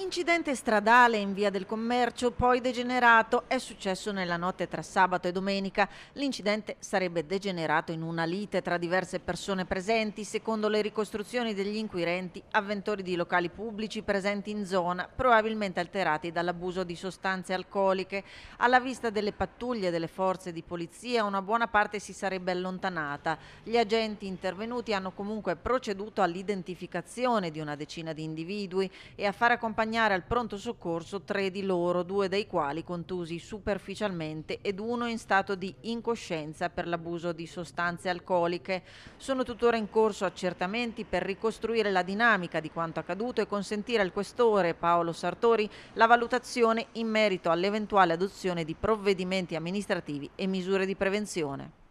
Incidente stradale in via del commercio, poi degenerato, è successo nella notte tra sabato e domenica. L'incidente sarebbe degenerato in una lite tra diverse persone presenti, secondo le ricostruzioni degli inquirenti, avventori di locali pubblici presenti in zona, probabilmente alterati dall'abuso di sostanze alcoliche. Alla vista delle pattuglie delle forze di polizia, una buona parte si sarebbe allontanata. Gli agenti intervenuti hanno comunque proceduto all'identificazione di una decina di individui e a far accompagnare accompagnare al pronto soccorso tre di loro, due dei quali contusi superficialmente ed uno in stato di incoscienza per l'abuso di sostanze alcoliche. Sono tuttora in corso accertamenti per ricostruire la dinamica di quanto accaduto e consentire al questore Paolo Sartori la valutazione in merito all'eventuale adozione di provvedimenti amministrativi e misure di prevenzione.